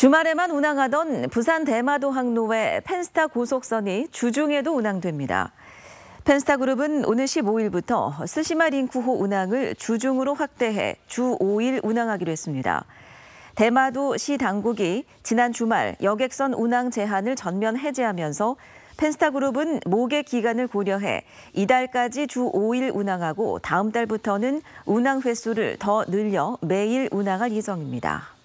주말에만 운항하던 부산 대마도 항로의 펜스타 고속선이 주중에도 운항됩니다. 펜스타 그룹은 오는 15일부터 스시마 링쿠호 운항을 주중으로 확대해 주 5일 운항하기로 했습니다. 대마도 시 당국이 지난 주말 여객선 운항 제한을 전면 해제하면서 펜스타 그룹은 모객 기간을 고려해 이달까지 주 5일 운항하고 다음 달부터는 운항 횟수를 더 늘려 매일 운항할 예정입니다.